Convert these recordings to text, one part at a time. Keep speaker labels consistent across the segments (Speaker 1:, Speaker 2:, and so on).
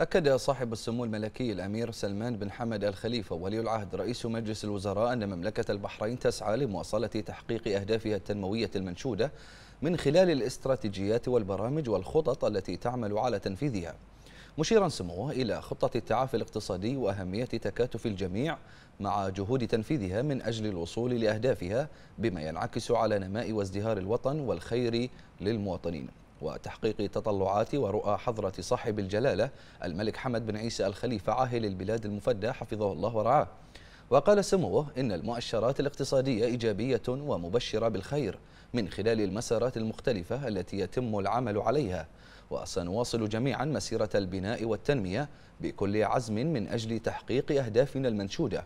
Speaker 1: أكد صاحب السمو الملكي الأمير سلمان بن حمد الخليفة ولي العهد رئيس مجلس الوزراء أن مملكة البحرين تسعى لمواصلة تحقيق أهدافها التنموية المنشودة من خلال الاستراتيجيات والبرامج والخطط التي تعمل على تنفيذها مشيرا سموه إلى خطة التعافي الاقتصادي وأهمية تكاتف الجميع مع جهود تنفيذها من أجل الوصول لأهدافها بما ينعكس على نماء وازدهار الوطن والخير للمواطنين وتحقيق تطلعات ورؤى حضرة صاحب الجلالة الملك حمد بن عيسى الخليفة عاهل البلاد المفدى حفظه الله ورعاه وقال سموه إن المؤشرات الاقتصادية إيجابية ومبشرة بالخير من خلال المسارات المختلفة التي يتم العمل عليها وسنواصل جميعا مسيرة البناء والتنمية بكل عزم من أجل تحقيق أهدافنا المنشودة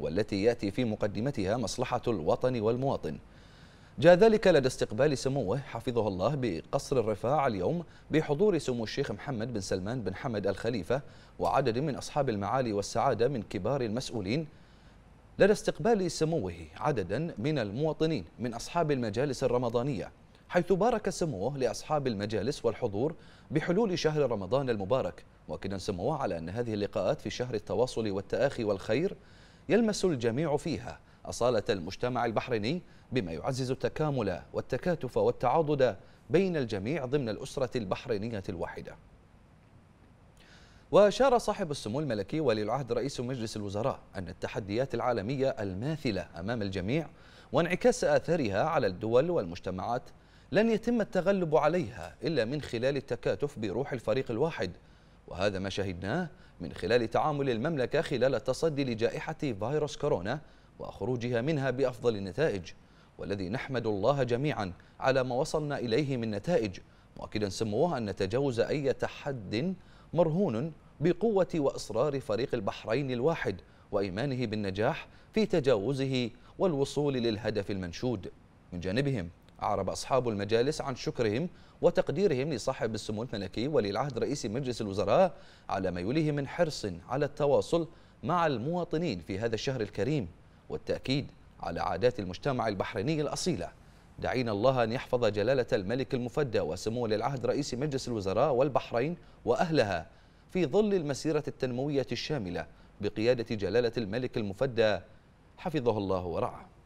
Speaker 1: والتي يأتي في مقدمتها مصلحة الوطن والمواطن جاء ذلك لدى استقبال سموه حفظه الله بقصر الرفاع اليوم بحضور سمو الشيخ محمد بن سلمان بن حمد الخليفة وعدد من أصحاب المعالي والسعادة من كبار المسؤولين لدى استقبال سموه عددا من المواطنين من أصحاب المجالس الرمضانية حيث بارك سموه لأصحاب المجالس والحضور بحلول شهر رمضان المبارك مؤكدا سموه على أن هذه اللقاءات في شهر التواصل والتآخي والخير يلمس الجميع فيها أصالة المجتمع البحريني بما يعزز التكامل والتكاتف والتعاضد بين الجميع ضمن الأسرة البحرينية الواحدة وأشار صاحب السمو الملكي ولي العهد رئيس مجلس الوزراء أن التحديات العالمية الماثلة أمام الجميع وانعكاس آثارها على الدول والمجتمعات لن يتم التغلب عليها إلا من خلال التكاتف بروح الفريق الواحد وهذا ما شهدناه من خلال تعامل المملكة خلال التصدي لجائحة فيروس كورونا وخروجها منها بأفضل النتائج والذي نحمد الله جميعا على ما وصلنا إليه من نتائج مؤكدا سموه أن تجاوز أي تحد مرهون بقوة وإصرار فريق البحرين الواحد وإيمانه بالنجاح في تجاوزه والوصول للهدف المنشود من جانبهم أعرب أصحاب المجالس عن شكرهم وتقديرهم لصاحب السمو الملكي ولي العهد رئيس مجلس الوزراء على ما يليه من حرص على التواصل مع المواطنين في هذا الشهر الكريم والتأكيد على عادات المجتمع البحريني الأصيلة دعينا الله أن يحفظ جلالة الملك المفدى وسمو للعهد رئيس مجلس الوزراء والبحرين وأهلها في ظل المسيرة التنموية الشاملة بقيادة جلالة الملك المفدى حفظه الله ورعاه